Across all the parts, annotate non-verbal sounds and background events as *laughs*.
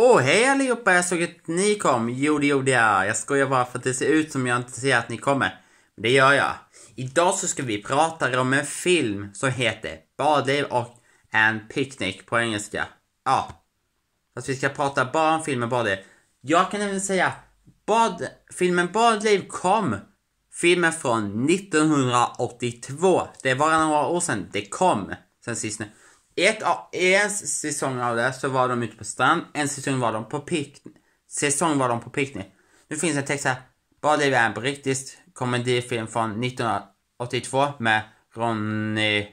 Åh, oh, hej allihopa! Jag såg att ni kom. Jo, det gjorde jag. Jag skojar bara för att det ser ut som jag inte ser att ni kommer. Men det gör jag. Idag så ska vi prata om en film som heter Badliv och en picknick på engelska. Ja. Fast vi ska prata bara om filmen Badliv. Jag kan även säga bad, filmen Badliv kom filmen från 1982. Det var några år sedan det kom sen sist. Ett, av en säsong av det så var de ute på strand, en säsong var de på pick, säsong var de på picknick. Nu finns en text här. Bara det är en brittisk komedifilm från 1982 med Ronny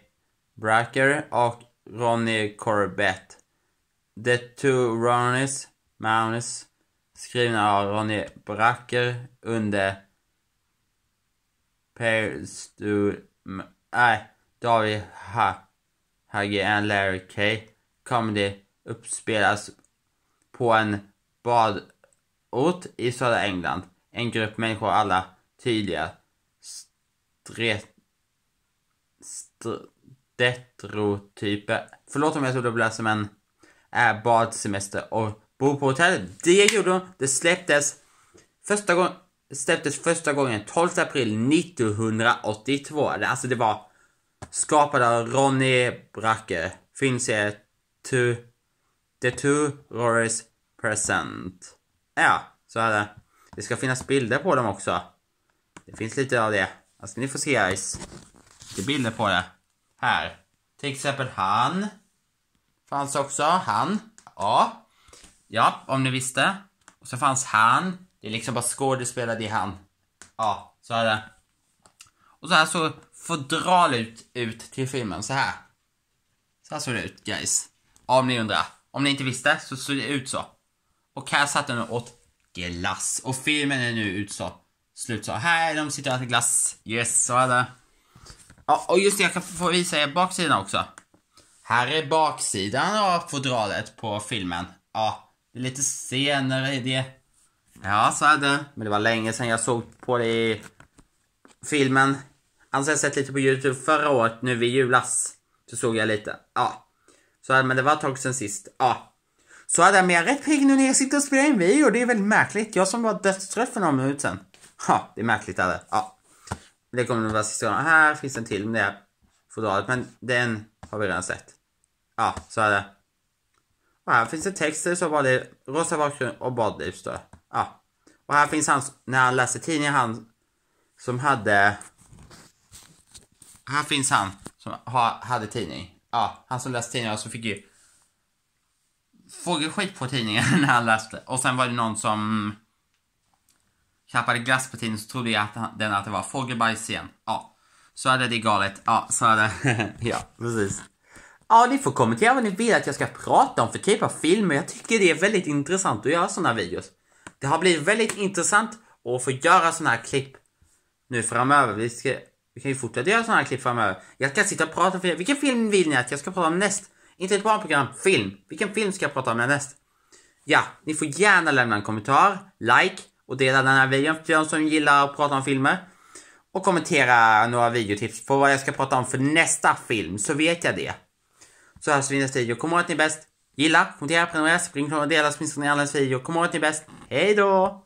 Bracker och Ronny Corbett. The Two Ronnies, Magnus, skrivna av Ronny Bracker under Per Stud... Nej, då har Huggy and Larry K Comedy uppspelas på en badort i södra England. En grupp människor, alla tydliga stret... Detrotyper. Förlåt om jag dubblar som en är badsemester och bor på hotell. Det gjorde de. Det släpptes första, gång, släpptes första gången 12 april 1982. Alltså det var Skapad av Ronny Bracke. Finns i tu, The Two Rorys Present. Ja, så är det. Det ska finnas bilder på dem också. Det finns lite av det. Här alltså, ska ni få se guys. Lite bilder på det. Här. Till exempel han. Fanns också. Han. Ja. Ja, om ni visste. Och så fanns han. Det är liksom bara skådespelare i han. Ja, så är det. Och så här såg fördraligt ut till filmen. Så här. Så här såg det ut guys. Om ni undrar. Om ni inte visste så såg det ut så. Och här satt den och åt glass. Och filmen är nu ut så. Slut så. Här de sitter och äter glass. Yes, så är det. Ja, och just det, jag kan få visa er baksidan också. Här är baksidan av fodralet på filmen. Ja, det är lite senare i det. Ja, så är det. Men det var länge sedan jag såg på det i filmen. Annars alltså, har jag sett lite på Youtube. Förra året, nu vid julas, så såg jag lite. Ja. Så, men det var ett tag sen sist. Ja. Så är det, men jag är rätt pigg nu när jag sitter och spelar in video. Det är väldigt märkligt. Jag som var dödstrött för några minuter sen. Ja, det är märkligt är det. Ja. Det kommer nog vara sista gången. Här finns en till med det fodralet. Men den har vi redan sett. Ja, så är det. Och här finns det texter så var det rosa bakgrund och badliv står Ja. Och här finns hans, när han läser tidningen, han som hade här finns han som ha, hade tidning. Ja, han som läste tidningar och så fick ju fågelskit på tidningen *laughs* när han läste. Och sen var det någon som knappade glass på tidningen så trodde jag att den att det var fågelbajs igen. Ja, så är det, det är galet. Ja, så är det. *laughs* ja, precis. Ja, ni får kommentera vad ni vill att jag ska prata om för typ av filmer. Jag tycker det är väldigt intressant att göra sådana videos. Det har blivit väldigt intressant att få göra sådana här klipp nu framöver. Vi ska vi kan ju fortsätta göra sådana här klipp framöver. Jag kan sitta och prata för er. Vilken film vill ni att jag ska prata om näst? Inte ett barnprogram, film. Vilken film ska jag prata om näst? Ja, ni får gärna lämna en kommentar, like och dela den här videon för de som gillar att prata om filmer. Och kommentera några videotips på vad jag ska prata om för nästa film, så vet jag det. Så hörs vi i nästa video. Kom ihåg att ni är bäst. Gilla, kommentera, prenumerera, spring och dela, så minskar ni alla video. Kom ihåg att ni är bäst. Hejdå!